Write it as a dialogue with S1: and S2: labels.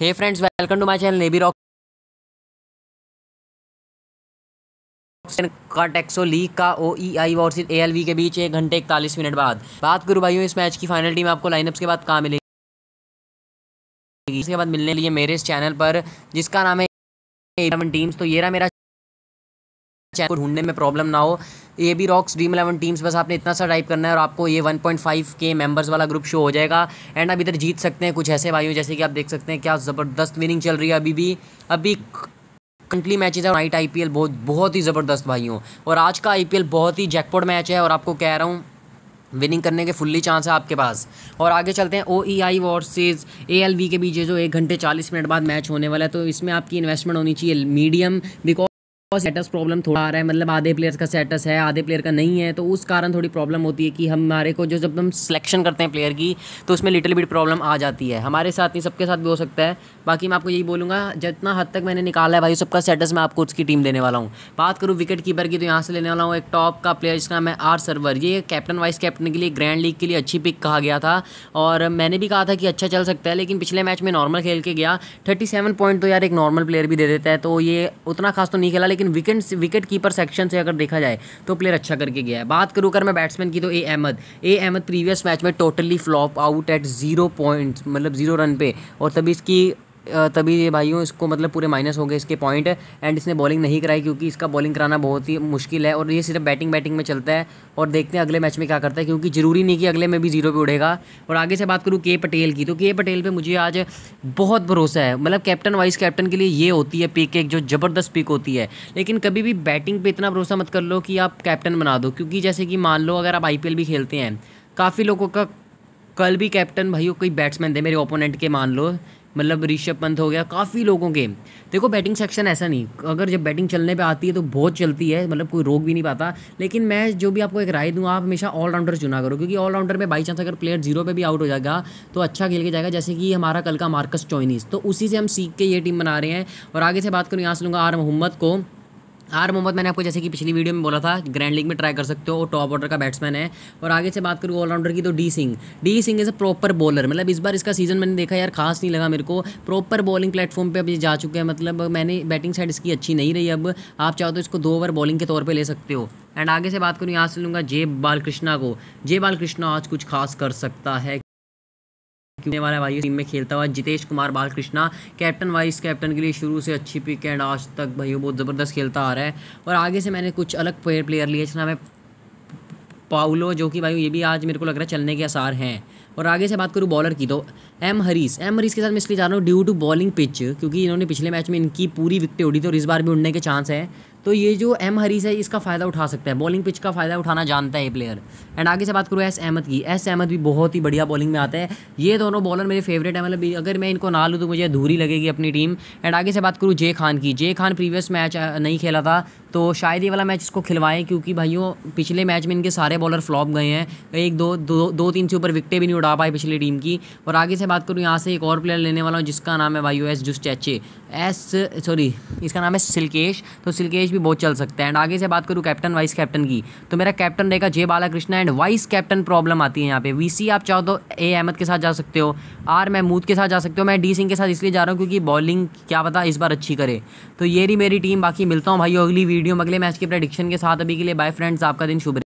S1: hey friends welcome to my channel नेबी rock का टेक्सो लीग का ओ ई आई और ए एल वी के बीच एक घंटे इकतालीस मिनट बाद बात करूं भाइयों इस मैच की फाइनल टीम आपको लाइनअप्स के बाद कहाँ मिलेगी इसके बाद मिलने लिए मेरे इस चैनल पर जिसका नाम है सेवन टीम्स तो ये रहा मेरा चैनल को ढूंढने में प्रॉब्लम ना हो A B rocks dream eleven teams बस आपने इतना सा टाइप करना है और आपको ये 1.5 के मेंबर्स वाला ग्रुप शो हो जाएगा एंड आप इधर जीत सकते हैं कुछ ऐसे भाइयों जैसे कि आप देख सकते हैं क्या ज़बरदस्त विनिंग चल रही है अभी भी अभी कंटली मैचेज है नाइट आई बहुत बहुत ही ज़बरदस्त भाइयों और आज का आई बहुत ही जैकपॉट मैच है और आपको कह रहा हूँ विनिंग करने के फुल्ली चांस है आपके पास और आगे चलते हैं O E I versus A L V के बीच जो एक घंटे चालीस मिनट बाद मैच होने वाला है तो इसमें आपकी इन्वेस्टमेंट होनी चाहिए मीडियम बिकॉज सेटस प्रॉब्लम थोड़ा आ रहा है मतलब आधे प्लेयर्स का सेटस है आधे प्लेयर का नहीं है तो उस कारण थोड़ी प्रॉब्लम होती है कि हमारे को जो जब हम सिलेक्शन करते हैं प्लेयर की तो उसमें लिटिल बिट प्रॉब्लम आ जाती है हमारे साथ ही सबके साथ भी हो सकता है बाकी मैं आपको यही बोलूँगा जितना हद तक मैंने निकाला है भाई सबका सेटस मैं आपको उसकी टीम देने वाला हूँ बात करूँ विकेट कीपर की तो यहाँ से लेने वाला हूँ एक टॉप का प्लेयर जिसका नाम है आर सर्वर ये कैप्टन वाइस कैप्टन के लिए ग्रैंड लीग के लिए अच्छी पिक कहा गया था और मैंने भी कहा था कि अच्छा चल सकता है लेकिन पिछले मैच में नॉर्मल खेल के गया थर्टी पॉइंट तो यार एक नॉर्मल प्लेयर भी दे देता है तो ये उतना खास तो नहीं खेला लेकिन लेकिन विकेट विकेट कीपर सेक्शन से अगर देखा जाए तो प्लेयर अच्छा करके गया है बात करूँ अगर मैं बैट्समैन की तो A Ahmed A Ahmed previous match में totally flop out at zero point मतलब जीरो रन पे और तभी इसकी तभी ये भाइयों इसको मतलब पूरे माइनस हो गए इसके पॉइंट एंड इसने बॉलिंग नहीं कराई क्योंकि इसका बॉलिंग कराना बहुत ही मुश्किल है और ये सिर्फ बैटिंग बैटिंग में चलता है और देखते हैं अगले मैच में क्या करता है क्योंकि ज़रूरी नहीं कि अगले में भी जीरो पे उड़ेगा और आगे से बात करूँ के पटेल की तो के पटेल पर मुझे आज बहुत भरोसा है मतलब कैप्टन वाइस कैप्टन के लिए ये होती है पिक एक जो ज़बरदस्त पिक होती है लेकिन कभी भी बैटिंग पर इतना भरोसा मत कर लो कि आप कैप्टन बना दो क्योंकि जैसे कि मान लो अगर आप आई भी खेलते हैं काफ़ी लोगों का कल भी कैप्टन भाइयों कोई बैट्समैन थे मेरे ओपोनेंट के मान लो मतलब ऋषभ पंत हो गया काफ़ी लोगों के देखो बैटिंग सेक्शन ऐसा नहीं अगर जब बैटिंग चलने पे आती है तो बहुत चलती है मतलब कोई रोक भी नहीं पाता लेकिन मैं जो भी आपको एक राय दूँ आप हमेशा ऑलराउंडर चुना करो क्योंकि ऑलराउंडर में बाई चांस अगर प्लेयर जीरो पे भी आउट हो जाएगा तो अच्छा खेल के जाएगा जैसे कि हमारा कल का मार्कस चोइनीस तो उसी से हम सीख के ये टीम बना रहे हैं और आगे से बात करूँ यहाँ से लूँगा आर मोहम्मद को आर मोहम्मद मैंने आपको जैसे कि पिछली वीडियो में बोला था ग्रैंड लीग में ट्राई कर सकते हो वो टॉप ऑर्डर का बैट्समैन है और आगे से बात करूँ ऑलराउंडर की तो D Singh D Singh is a proper bowler मतलब इस बार इसका सीजन मैंने देखा यार खास नहीं लगा मेरे को प्रॉपर बॉलिंग प्लेटफॉर्म पर अभी जा चुके हैं मतलब मैंने बैटिंग साइड इसकी अच्छी नहीं रही अब आप चाहो तो इसको दो ओवर बॉलिंग के तौर पर ले सकते हो एंड आगे से बात करूँ यहाँ से लूँगा जे बालकृष्णा को जे बालकृष्णा आज कुछ खास कर सकता है खेलने वाला भाई टीम में खेलता हुआ Jitesh Kumar Balakrishna captain vice captain के लिए शुरू से अच्छी पिक एंड आज तक भाई बहुत ज़बरदस्त खेलता आ रहा है और आगे से मैंने कुछ अलग प्लेयर लिए जिसका नाम पाउलो जो कि भाई ये भी आज मेरे को लग रहा है चलने के आसार हैं और आगे से बात करूँ बॉलर की तो एम हरीस एम हरीस के साथ मैं इसलिए जा रहा हूँ ड्यू टू बॉलिंग पिच क्योंकि इन्होंने पिछले मैच में इनकी पूरी विकटें उड़ी थी तो और इस बार भी उड़ने के चांस हैं तो ये जो एम हरीस है इसका फ़ायदा उठा सकता है बॉलिंग पिच का फ़ायदा उठाना जानता है ये प्लेयर एंड आगे से बात करूँ एस अहमद की एस अहमद भी बहुत ही बढ़िया बॉलिंग में आता है ये दोनों बॉलर मेरे फेवरेट है मतलब अगर मैं इनको ना लूँ तो मुझे अधूरी लगेगी अपनी टीम एंड आगे से बात करूँ जे खान की जे खान प्रीवियस मैच नहीं खेला था तो शायद ये वाला मैच इसको खिलवाएं क्योंकि भाइयों पिछले मैच में इनके सारे बॉलर फ्लॉप गए हैं एक दो दो, दो तीन से ऊपर विकटें भी नहीं उड़ा पाए पिछली टीम की और आगे से बात करूँ यहाँ से एक और प्लेयर लेने वाला हूँ जिसका नाम है भाइयों एस जुस्टैचे एस सॉरी इसका नाम है सिल्केश तो सिल्केश भी बहुत चल सकता है एंड आगे से बात करूँ कैप्टन वाइस कैप्टन की तो मेरा कैप्टन रहेगा J Balakrishna and vice captain problem आती है यहाँ पे वीसी आप चाहो तो ए अहमद के साथ जा सकते हो आर महमूद के साथ जा सकते हो मैं डी सिंह के साथ इसलिए जा रहा हूँ क्योंकि बॉलिंग क्या पता इस बार अच्छी करे तो ये रही मेरी टीम बाकी मिलता हूँ भाई अगली वीडियो में अगले मैच की प्रडिक्शन के साथ अभी के लिए बाय फ्रेंड्स आपका दिन शुभ